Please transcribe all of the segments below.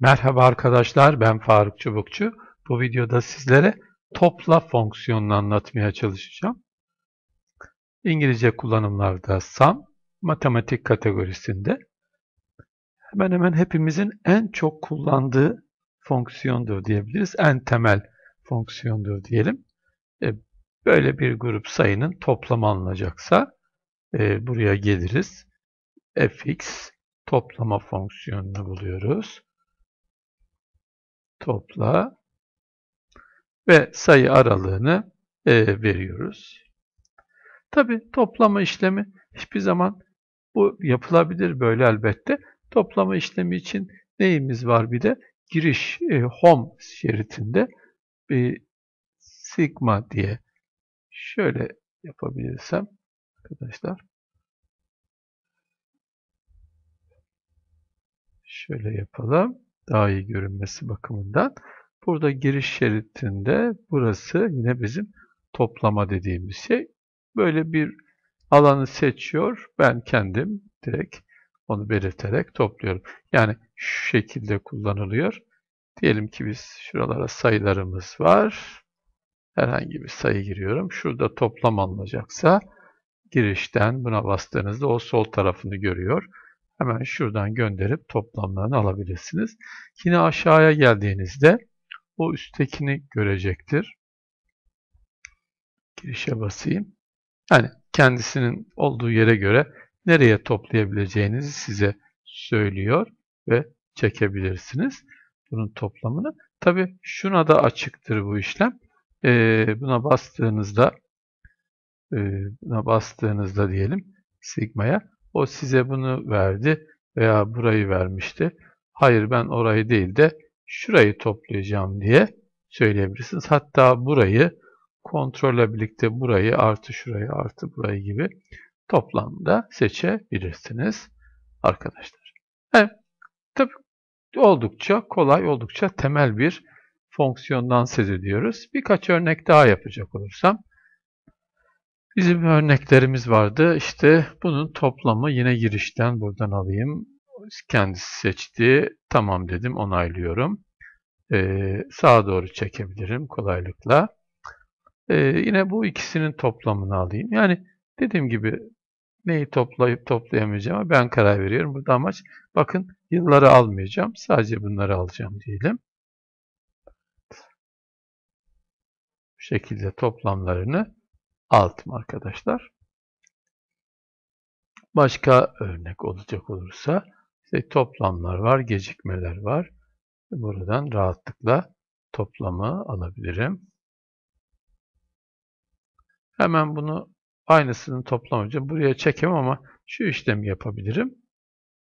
Merhaba arkadaşlar ben Faruk Çubukçu. Bu videoda sizlere topla fonksiyonunu anlatmaya çalışacağım. İngilizce kullanımlarda sum, matematik kategorisinde hemen hemen hepimizin en çok kullandığı fonksiyondur diyebiliriz. En temel fonksiyondur diyelim. E, böyle bir grup sayının toplamı alınacaksa e, buraya geliriz. fx toplama fonksiyonunu buluyoruz topla ve sayı aralığını e, veriyoruz. Tabi toplama işlemi hiçbir zaman bu yapılabilir böyle elbette. Toplama işlemi için neyimiz var bir de giriş e, home şeritinde bir sigma diye şöyle yapabilirsem arkadaşlar şöyle yapalım daha iyi görünmesi bakımından. Burada giriş şeridinde burası yine bizim toplama dediğimiz şey. Böyle bir alanı seçiyor. Ben kendim direkt onu belirterek topluyorum. Yani şu şekilde kullanılıyor. Diyelim ki biz şuralara sayılarımız var. Herhangi bir sayı giriyorum. Şurada toplam alınacaksa girişten buna bastığınızda o sol tarafını görüyor. Hemen şuradan gönderip toplamlarını alabilirsiniz. Yine aşağıya geldiğinizde o üsttekini görecektir. Girişe basayım. Yani kendisinin olduğu yere göre nereye toplayabileceğinizi size söylüyor ve çekebilirsiniz. Bunun toplamını. Tabi şuna da açıktır bu işlem. Ee, buna bastığınızda e, buna bastığınızda diyelim sigmaya o size bunu verdi veya burayı vermişti. Hayır ben orayı değil de şurayı toplayacağım diye söyleyebilirsiniz. Hatta burayı kontrolle birlikte burayı artı şurayı artı burayı gibi toplamda seçebilirsiniz arkadaşlar. Evet, tabii oldukça kolay, oldukça temel bir fonksiyondan söz ediyoruz. Birkaç örnek daha yapacak olursam Bizim örneklerimiz vardı. İşte bunun toplamı yine girişten buradan alayım. Kendisi seçti. Tamam dedim onaylıyorum. Ee, sağa doğru çekebilirim kolaylıkla. Ee, yine bu ikisinin toplamını alayım. Yani dediğim gibi neyi toplayıp toplayamayacağımı ben karar veriyorum. Burada amaç bakın yılları almayacağım. Sadece bunları alacağım diyelim. Bu şekilde toplamlarını Altım arkadaşlar? Başka örnek olacak olursa işte toplamlar var, gecikmeler var. Buradan rahatlıkla toplamı alabilirim. Hemen bunu aynısını toplamı buraya çekemem ama şu işlemi yapabilirim.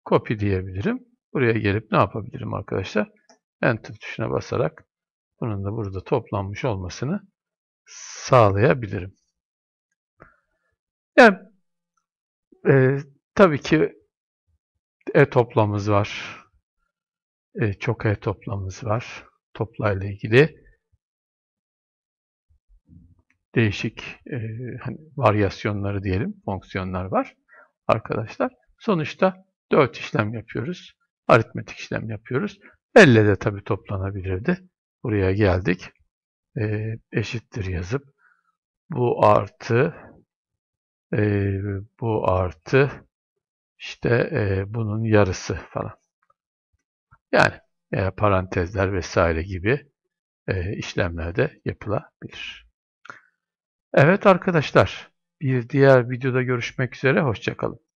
Copy diyebilirim. Buraya gelip ne yapabilirim arkadaşlar? Enter tuşuna basarak bunun da burada toplanmış olmasını sağlayabilirim. Yani e, tabii ki e toplamız var. E, çok e toplamız var. Toplayla ilgili değişik e, hani varyasyonları diyelim, fonksiyonlar var arkadaşlar. Sonuçta dört işlem yapıyoruz. Aritmetik işlem yapıyoruz. Elle de tabii toplanabilirdi. Buraya geldik. E, eşittir yazıp bu artı e, bu artı işte e, bunun yarısı falan. Yani e, parantezler vesaire gibi e, işlemlerde yapılabilir. Evet arkadaşlar bir diğer videoda görüşmek üzere hoşçakalın.